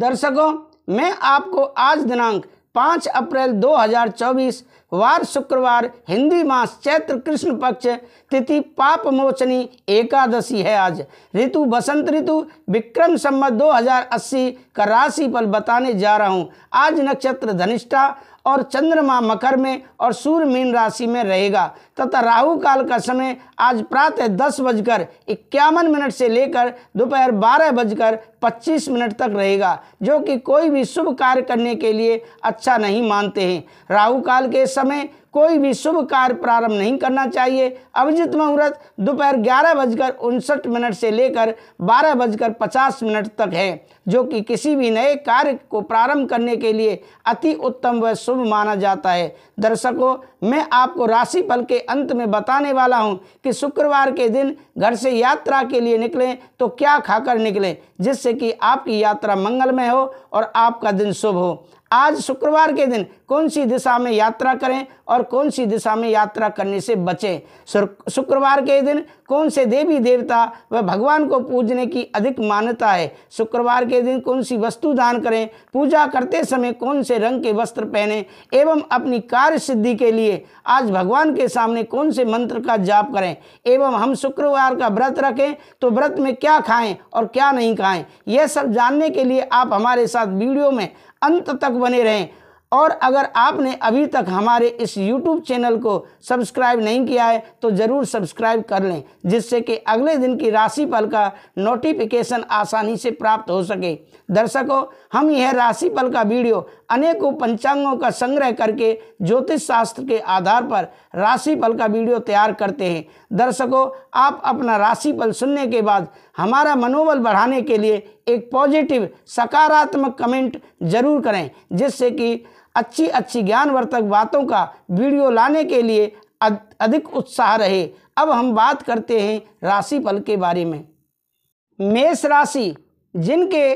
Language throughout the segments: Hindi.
दर्शकों मैं आपको आज दिनांक 5 अप्रैल 2024 वार शुक्रवार हिंदी मास चैत्र कृष्ण पक्ष तिथि पाप मोचनी एकादशी है आज ऋतु बसंत ऋतु विक्रम संबत 2080 का राशि फल बताने जा रहा हूँ आज नक्षत्र धनिष्ठा और चंद्रमा मकर में और सूर्य मीन राशि में रहेगा तथा राहु काल का समय आज प्रातः दस बजकर इक्यावन मिनट से लेकर दोपहर बारह बजकर पच्चीस मिनट तक रहेगा जो कि कोई भी शुभ कार्य करने के लिए अच्छा नहीं मानते हैं राहु काल के समय कोई भी शुभ कार्य प्रारंभ नहीं करना चाहिए अभिजित मुहूर्त दोपहर ग्यारह बजकर उनसठ मिनट से लेकर बारह बजकर पचास मिनट तक है जो कि किसी भी नए कार्य को प्रारंभ करने के लिए अति उत्तम व शुभ माना जाता है दर्शकों मैं आपको राशि फल के अंत में बताने वाला हूँ कि शुक्रवार के दिन घर से यात्रा के लिए निकलें तो क्या खाकर निकलें जिससे कि आपकी यात्रा मंगलमय हो और आपका दिन शुभ हो आज शुक्रवार के दिन कौन सी दिशा में यात्रा करें और कौन सी दिशा में यात्रा करने से बचें शुक्रवार के दिन कौन से देवी देवता व भगवान को पूजने की अधिक मान्यता है शुक्रवार के दिन कौन सी वस्तु दान करें पूजा करते समय कौन से रंग के वस्त्र पहने एवं अपनी कार्य सिद्धि के लिए आज भगवान के सामने कौन से मंत्र का जाप करें एवं हम शुक्रवार का व्रत रखें तो व्रत में क्या खाएं और क्या नहीं खाएं यह सब जानने के लिए आप हमारे साथ वीडियो में अंत तक बने रहें और अगर आपने अभी तक हमारे इस YouTube चैनल को सब्सक्राइब नहीं किया है तो ज़रूर सब्सक्राइब कर लें जिससे कि अगले दिन की राशिफल का नोटिफिकेशन आसानी से प्राप्त हो सके दर्शकों हम यह राशिफल का वीडियो अनेकों पंचांगों का संग्रह करके ज्योतिष शास्त्र के आधार पर राशिफल का वीडियो तैयार करते हैं दर्शकों आप अपना राशिफल सुनने के बाद हमारा मनोबल बढ़ाने के लिए एक पॉजिटिव सकारात्मक कमेंट जरूर करें जिससे कि अच्छी अच्छी ज्ञानवर्धक बातों का वीडियो लाने के लिए अधिक उत्साह रहे अब हम बात करते हैं राशिफल के बारे में मेष राशि जिनके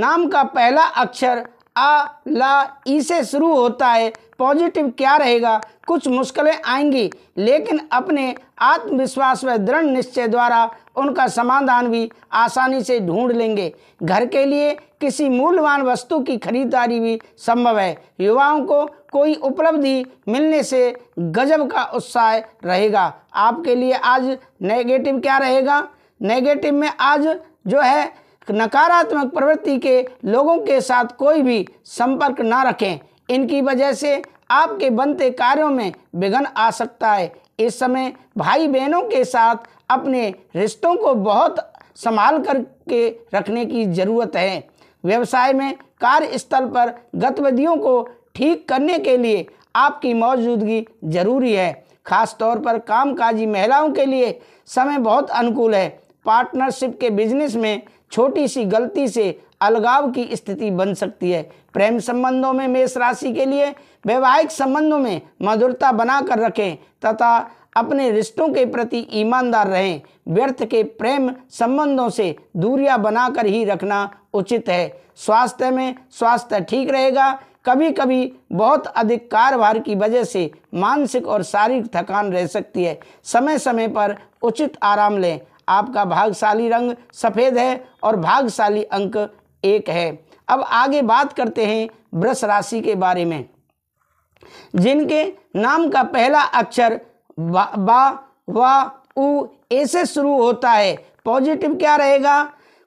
नाम का पहला अक्षर आ ला ई से शुरू होता है पॉजिटिव क्या रहेगा कुछ मुश्किलें आएंगी लेकिन अपने आत्मविश्वास व दृढ़ निश्चय द्वारा उनका समाधान भी आसानी से ढूंढ लेंगे घर के लिए किसी मूल्यवान वस्तु की खरीदारी भी संभव है युवाओं को कोई उपलब्धि मिलने से गजब का उत्साह रहेगा आपके लिए आज नेगेटिव क्या रहेगा नेगेटिव में आज जो है नकारात्मक प्रवृत्ति के लोगों के साथ कोई भी संपर्क ना रखें इनकी वजह से आपके बनते कार्यों में विघन आ सकता है इस समय भाई बहनों के साथ अपने रिश्तों को बहुत संभाल करके रखने की ज़रूरत है व्यवसाय में कार्यस्थल पर गतिविधियों को ठीक करने के लिए आपकी मौजूदगी जरूरी है खास तौर पर कामकाजी महिलाओं के लिए समय बहुत अनुकूल है पार्टनरशिप के बिजनेस में छोटी सी गलती से अलगाव की स्थिति बन सकती है प्रेम संबंधों में मेष राशि के लिए वैवाहिक संबंधों में मधुरता बनाकर रखें तथा अपने रिश्तों के प्रति ईमानदार रहें व्यर्थ के प्रेम संबंधों से दूरियां बनाकर ही रखना उचित है स्वास्थ्य में स्वास्थ्य ठीक रहेगा कभी कभी बहुत अधिक कारभार की वजह से मानसिक और शारीरिक थकान रह सकती है समय समय पर उचित आराम लें आपका भागशाली रंग सफ़ेद है और भागशाली अंक एक है अब आगे बात करते हैं वृष राशि के बारे में जिनके नाम का पहला अक्षर बा बा वा उ ऐसे शुरू होता है पॉजिटिव क्या रहेगा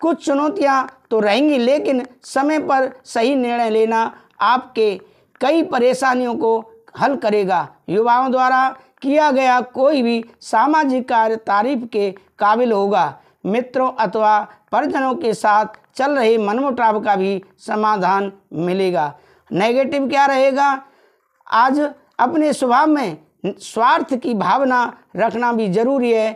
कुछ चुनौतियां तो रहेंगी लेकिन समय पर सही निर्णय लेना आपके कई परेशानियों को हल करेगा युवाओं द्वारा किया गया कोई भी सामाजिक कार्य तारीफ के काबिल होगा मित्रों अथवा परिजनों के साथ चल रहे मनमुटाव का भी समाधान मिलेगा नेगेटिव क्या रहेगा आज अपने स्वभाव में स्वार्थ की भावना रखना भी जरूरी है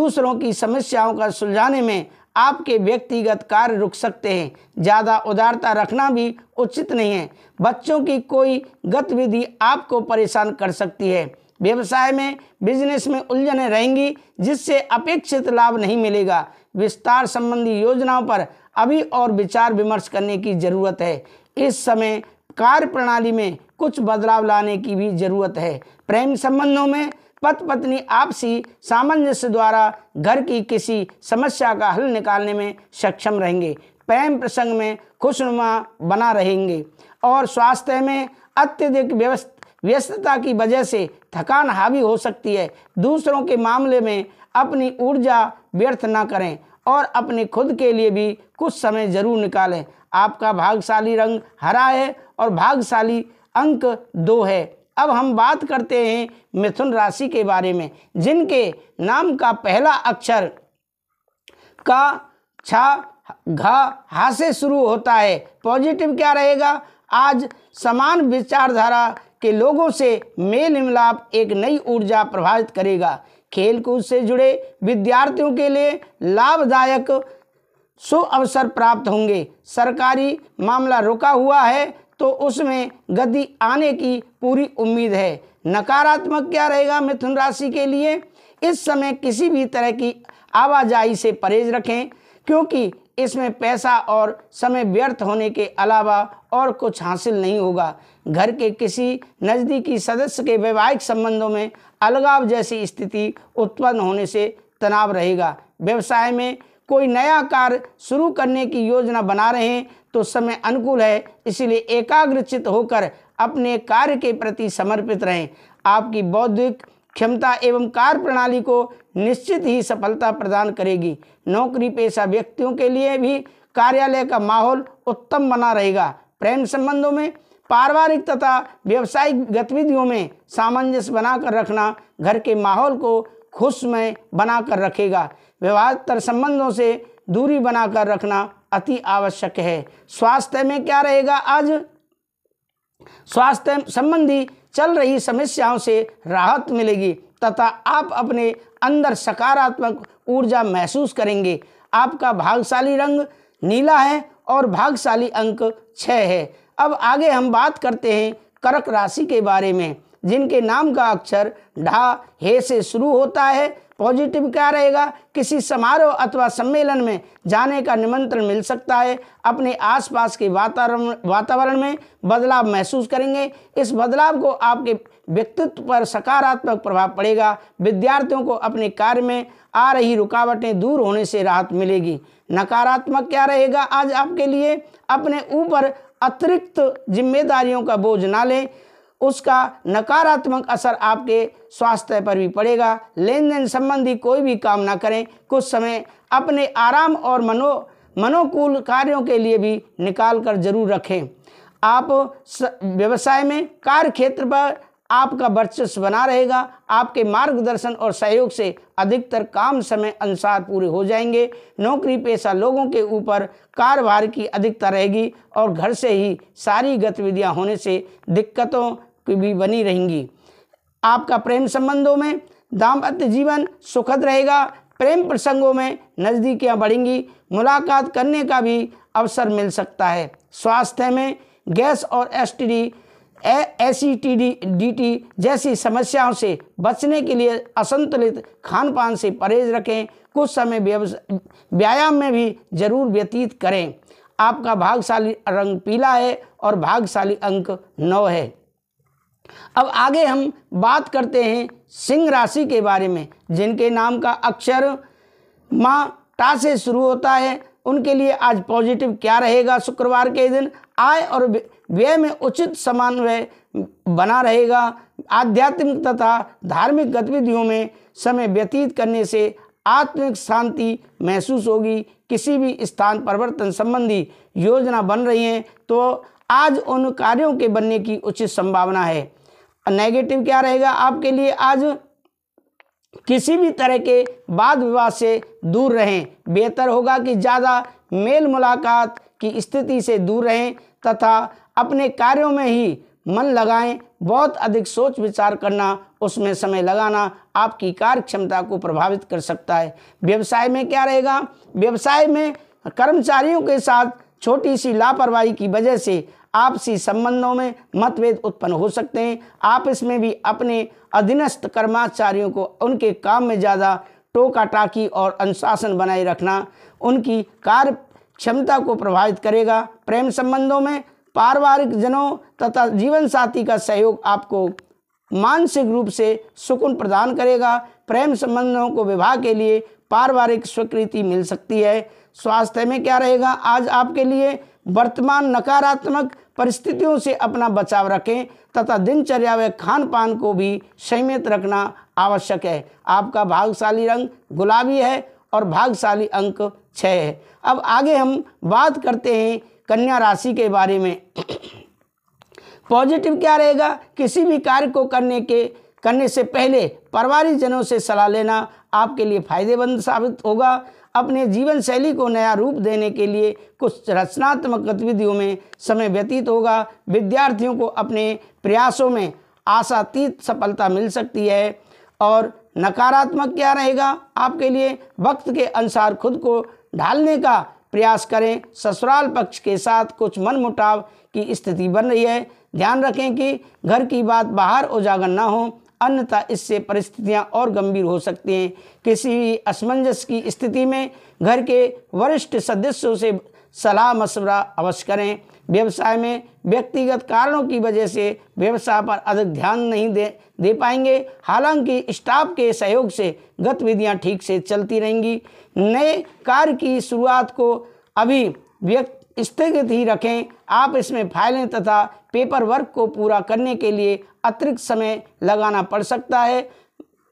दूसरों की समस्याओं का सुलझाने में आपके व्यक्तिगत कार्य रुक सकते हैं ज़्यादा उदारता रखना भी उचित नहीं है बच्चों की कोई गतिविधि आपको परेशान कर सकती है व्यवसाय में बिजनेस में उलझने रहेंगी जिससे अपेक्षित लाभ नहीं मिलेगा विस्तार संबंधी योजनाओं पर अभी और विचार विमर्श करने की ज़रूरत है इस समय कार्य प्रणाली में कुछ बदलाव लाने की भी ज़रूरत है प्रेम संबंधों में पत पत्नी आपसी सामंजस्य द्वारा घर की किसी समस्या का हल निकालने में सक्षम रहेंगे प्रेम प्रसंग में खुशनुमा बना रहेंगे और स्वास्थ्य में अत्यधिक व्यवस्था व्यस्तता की वजह से थकान हावी हो सकती है दूसरों के मामले में अपनी ऊर्जा व्यर्थ ना करें और अपने खुद के लिए भी कुछ समय जरूर निकालें आपका भागशाली रंग हरा है और भागशाली अंक दो है अब हम बात करते हैं मिथुन राशि के बारे में जिनके नाम का पहला अक्षर का छा घा हा से शुरू होता है पॉजिटिव क्या रहेगा आज समान विचारधारा के लोगों से मेल मिलाप एक नई ऊर्जा प्रभावित करेगा खेलकूद से जुड़े विद्यार्थियों के लिए लाभदायक सु अवसर प्राप्त होंगे सरकारी मामला रुका हुआ है तो उसमें गति आने की पूरी उम्मीद है नकारात्मक क्या रहेगा मिथुन राशि के लिए इस समय किसी भी तरह की आवाजाही से परहेज रखें क्योंकि इसमें पैसा और समय व्यर्थ होने के अलावा और कुछ हासिल नहीं होगा घर के किसी नज़दीकी सदस्य के वैवाहिक संबंधों में अलगाव जैसी स्थिति उत्पन्न होने से तनाव रहेगा व्यवसाय में कोई नया कार्य शुरू करने की योजना बना रहे हैं तो समय अनुकूल है इसलिए एकाग्रचित होकर अपने कार्य के प्रति समर्पित रहें आपकी बौद्धिक क्षमता एवं कार्य प्रणाली को निश्चित ही सफलता प्रदान करेगी नौकरी पेशा व्यक्तियों के लिए भी कार्यालय का माहौल उत्तम बना रहेगा प्रेम संबंधों में पारिवारिक तथा व्यवसायिक गतिविधियों में सामंजस्य बनाकर रखना घर के माहौल को खुशमय बनाकर रखेगा व्यवहार संबंधों से दूरी बनाकर रखना अति आवश्यक है स्वास्थ्य में क्या रहेगा आज स्वास्थ्य संबंधी चल रही समस्याओं से राहत मिलेगी तथा आप अपने अंदर सकारात्मक ऊर्जा महसूस करेंगे आपका भागशाली रंग नीला है और भागशाली अंक छः है अब आगे हम बात करते हैं कर्क राशि के बारे में जिनके नाम का अक्षर ढा हे से शुरू होता है पॉजिटिव क्या रहेगा किसी समारोह अथवा सम्मेलन में जाने का निमंत्रण मिल सकता है अपने आसपास के वातावरण वातावरण में बदलाव महसूस करेंगे इस बदलाव को आपके व्यक्तित्व पर सकारात्मक प्रभाव पड़ेगा विद्यार्थियों को अपने कार्य में आ रही रुकावटें दूर होने से राहत मिलेगी नकारात्मक क्या रहेगा आज आपके लिए अपने ऊपर अतिरिक्त जिम्मेदारियों का बोझ ना लें उसका नकारात्मक असर आपके स्वास्थ्य पर भी पड़ेगा लेन देन संबंधी कोई भी काम ना करें कुछ समय अपने आराम और मनो मनोकूल कार्यों के लिए भी निकाल कर जरूर रखें आप व्यवसाय में कार्य क्षेत्र पर आपका वर्चस्व बना रहेगा आपके मार्गदर्शन और सहयोग से अधिकतर काम समय अनुसार पूरे हो जाएंगे नौकरी पेशा लोगों के ऊपर कारोबार की अधिकता रहेगी और घर से ही सारी गतिविधियां होने से दिक्कतों की भी बनी रहेंगी आपका प्रेम संबंधों में दाम्पत्य जीवन सुखद रहेगा प्रेम प्रसंगों में नज़दीकियाँ बढ़ेंगी मुलाकात करने का भी अवसर मिल सकता है स्वास्थ्य में गैस और एस डी टी जैसी समस्याओं से बचने के लिए असंतुलित खान पान से परहेज रखें कुछ समय व्यायाम में भी जरूर व्यतीत करें आपका भागशाली रंग पीला है और भागशाली अंक नौ है अब आगे हम बात करते हैं सिंह राशि के बारे में जिनके नाम का अक्षर माँ टा से शुरू होता है उनके लिए आज पॉजिटिव क्या रहेगा शुक्रवार के दिन आय और व्यय में उचित समन्वय बना रहेगा आध्यात्मिक तथा धार्मिक गतिविधियों में समय व्यतीत करने से आत्मिक शांति महसूस होगी किसी भी स्थान परिवर्तन संबंधी योजना बन रही है तो आज उन कार्यों के बनने की उचित संभावना है नेगेटिव क्या रहेगा आपके लिए आज किसी भी तरह के वाद विवाद से दूर रहें बेहतर होगा कि ज़्यादा मेल मुलाकात की स्थिति से दूर रहें तथा अपने कार्यों में ही मन लगाएं बहुत अधिक सोच विचार करना उसमें समय लगाना आपकी कार्य क्षमता को प्रभावित कर सकता है व्यवसाय में क्या रहेगा व्यवसाय में कर्मचारियों के साथ छोटी सी लापरवाही की वजह से आपसी संबंधों में मतभेद उत्पन्न हो सकते हैं आप इसमें भी अपने अधीनस्थ कर्माचारियों को उनके काम में ज़्यादा टोकाटाकी और अनुशासन बनाए रखना उनकी कार्य क्षमता को प्रभावित करेगा प्रेम संबंधों में पारिवारिक जनों तथा जीवन साथी का सहयोग आपको मानसिक रूप से सुकून प्रदान करेगा प्रेम संबंधों को विवाह के लिए पारिवारिक स्वीकृति मिल सकती है स्वास्थ्य में क्या रहेगा आज आपके लिए वर्तमान नकारात्मक परिस्थितियों से अपना बचाव रखें तथा दिनचर्या व खान पान को भी संयमित रखना आवश्यक है आपका भागशाली रंग गुलाबी है और भागशाली अंक छः है अब आगे हम बात करते हैं कन्या राशि के बारे में पॉजिटिव क्या रहेगा किसी भी कार्य को करने के करने से पहले परिवारिक जनों से सलाह लेना आपके लिए फायदेमंद साबित होगा अपने जीवन शैली को नया रूप देने के लिए कुछ रचनात्मक गतिविधियों में समय व्यतीत होगा विद्यार्थियों को अपने प्रयासों में आशातीत सफलता मिल सकती है और नकारात्मक क्या रहेगा आपके लिए वक्त के अनुसार खुद को ढालने का प्रयास करें ससुराल पक्ष के साथ कुछ मनमुटाव की स्थिति बन रही है ध्यान रखें कि घर की बात बाहर उजागर ना हो अन्यथा इससे परिस्थितियां और गंभीर हो सकती हैं किसी भी असमंजस की स्थिति में घर के वरिष्ठ सदस्यों से सलाह मशवरा अवश्य करें व्यवसाय में व्यक्तिगत कारणों की वजह से व्यवसाय पर अधिक ध्यान नहीं दे दे पाएंगे हालांकि स्टाफ के सहयोग से गतिविधियां ठीक से चलती रहेंगी नए कार्य की शुरुआत को अभी व्यक्त स्थगित ही रखें आप इसमें फाइलें तथा पेपर वर्क को पूरा करने के लिए अतिरिक्त समय लगाना पड़ सकता है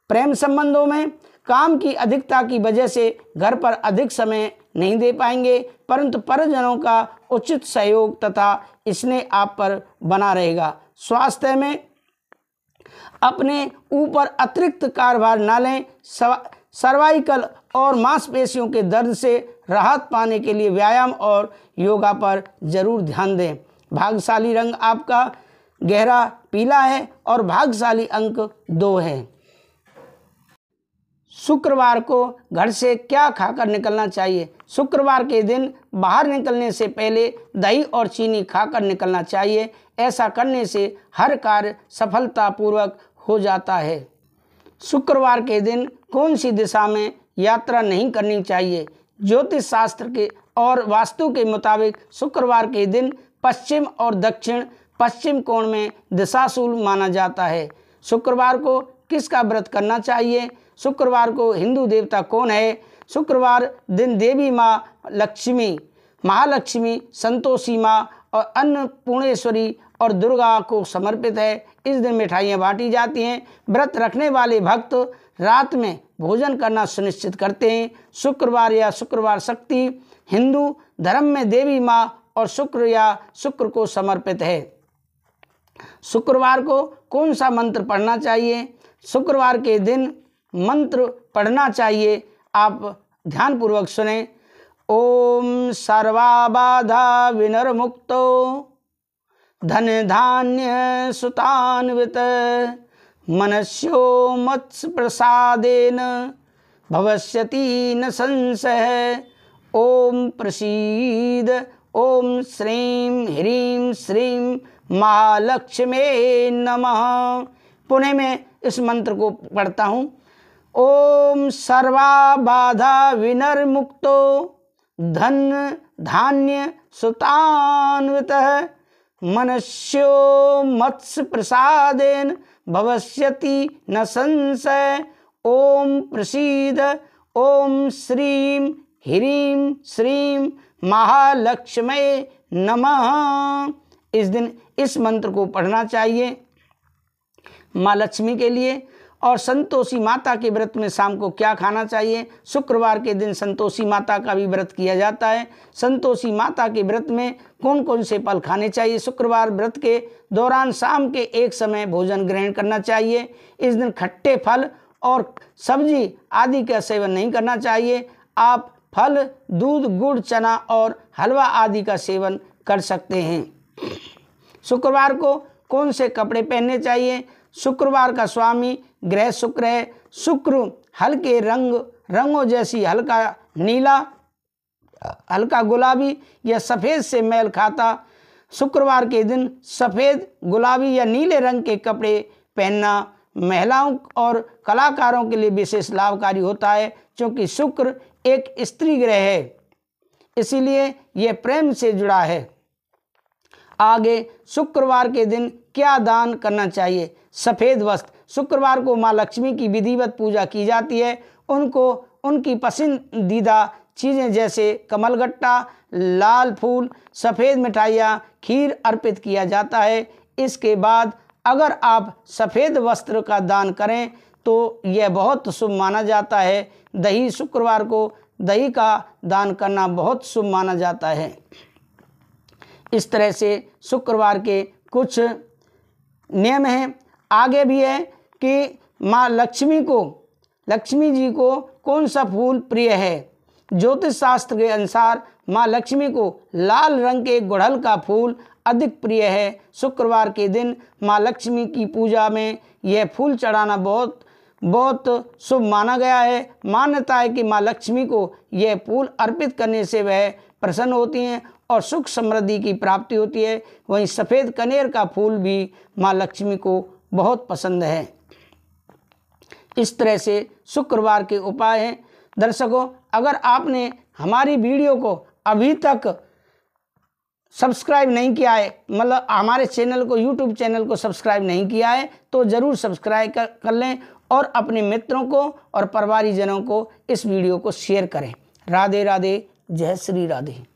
प्रेम संबंधों में काम की अधिकता की वजह से घर पर अधिक समय नहीं दे पाएंगे परंतु परिजनों का उचित सहयोग तथा इसने आप पर बना रहेगा स्वास्थ्य में अपने ऊपर अतिरिक्त कारभार ना लें सर्वाइकल और मांसपेशियों के दर्द से राहत पाने के लिए व्यायाम और योगा पर जरूर ध्यान दें भागशाली रंग आपका गहरा पीला है और भागशाली अंक दो है शुक्रवार को घर से क्या खाकर निकलना चाहिए शुक्रवार के दिन बाहर निकलने से पहले दही और चीनी खाकर निकलना चाहिए ऐसा करने से हर कार्य सफलतापूर्वक हो जाता है शुक्रवार के दिन कौन सी दिशा में यात्रा नहीं करनी चाहिए ज्योतिष शास्त्र के और वास्तु के मुताबिक शुक्रवार के दिन पश्चिम और दक्षिण पश्चिम कोण में दशाशूल माना जाता है शुक्रवार को किसका व्रत करना चाहिए शुक्रवार को हिंदू देवता कौन है शुक्रवार दिन देवी माँ लक्ष्मी महालक्ष्मी संतोषी माँ और अन्नपूर्णेश्वरी और दुर्गा को समर्पित है इस दिन मिठाइयाँ बांटी जाती हैं व्रत रखने वाले भक्त रात में भोजन करना सुनिश्चित करते हैं शुक्रवार या शुक्रवार शक्ति हिंदू धर्म में देवी माँ और शुक्र या शुक्र को समर्पित है शुक्रवार को कौन सा मंत्र पढ़ना चाहिए शुक्रवार के दिन मंत्र पढ़ना चाहिए आप ध्यानपूर्वक सुने ओम सर्वाबाधा विनर्मुक्तो धन धान्य सुतान्वित मनस्यो मत्स्य प्रसादेन भवस्यति न संशय ओम प्रसीद ओम श्रीं ह्रीं श्रीं महालक्ष्मे नमः पुणे में इस मंत्र को पढ़ता हूँ ओम सर्वा बाधा विनर्मुक्तो धन धान्य सुतान्वित मनुष्यो मत्स्य प्रसादेन भविष्यति न संशय ओम प्रसीद ओम श्रीं ह्रीं श्रीं महालक्ष्मी नमः इस दिन इस मंत्र को पढ़ना चाहिए माँ लक्ष्मी के लिए और संतोषी माता के व्रत में शाम को क्या खाना चाहिए शुक्रवार के दिन संतोषी माता का भी व्रत किया जाता है संतोषी माता के व्रत में कौन कौन से फल खाने चाहिए शुक्रवार व्रत के दौरान शाम के एक समय भोजन ग्रहण करना चाहिए इस दिन खट्टे फल और सब्जी आदि का सेवन नहीं करना चाहिए आप फल दूध गुड़ चना और हलवा आदि का सेवन कर सकते हैं शुक्रवार को कौन से कपड़े पहनने चाहिए शुक्रवार का स्वामी ग्रह शुक्र है शुक्र हल्के रंग रंगों जैसी हल्का नीला हल्का गुलाबी या सफ़ेद से मैल खाता शुक्रवार के दिन सफ़ेद गुलाबी या नीले रंग के कपड़े पहनना महिलाओं और कलाकारों के लिए विशेष लाभकारी होता है क्योंकि शुक्र एक स्त्री ग्रह है इसीलिए यह प्रेम से जुड़ा है आगे शुक्रवार के दिन क्या दान करना चाहिए सफ़ेद वस्त्र शुक्रवार को माँ लक्ष्मी की विधिवत पूजा की जाती है उनको उनकी पसंदीदा चीज़ें जैसे कमलगट्टा लाल फूल सफ़ेद मिठाइयाँ खीर अर्पित किया जाता है इसके बाद अगर आप सफ़ेद वस्त्र का दान करें तो यह बहुत शुभ माना जाता है दही शुक्रवार को दही का दान करना बहुत शुभ माना जाता है इस तरह से शुक्रवार के कुछ नियम हैं आगे भी है कि माँ लक्ष्मी को लक्ष्मी जी को कौन सा फूल प्रिय है ज्योतिष शास्त्र के अनुसार माँ लक्ष्मी को लाल रंग के गुड़हल का फूल अधिक प्रिय है शुक्रवार के दिन माँ लक्ष्मी की पूजा में यह फूल चढ़ाना बहुत बहुत शुभ माना गया है मान्यता है कि माँ लक्ष्मी को यह फूल अर्पित करने से वह प्रसन्न होती हैं और सुख समृद्धि की प्राप्ति होती है वहीं सफ़ेद कनेर का फूल भी माँ लक्ष्मी को बहुत पसंद है इस तरह से शुक्रवार के उपाय हैं दर्शकों अगर आपने हमारी वीडियो को अभी तक सब्सक्राइब नहीं किया है मतलब हमारे चैनल को यूट्यूब चैनल को सब्सक्राइब नहीं किया है तो ज़रूर सब्सक्राइब कर, कर लें और अपने मित्रों को और परिवारजनों को इस वीडियो को शेयर करें राधे राधे जय श्री राधे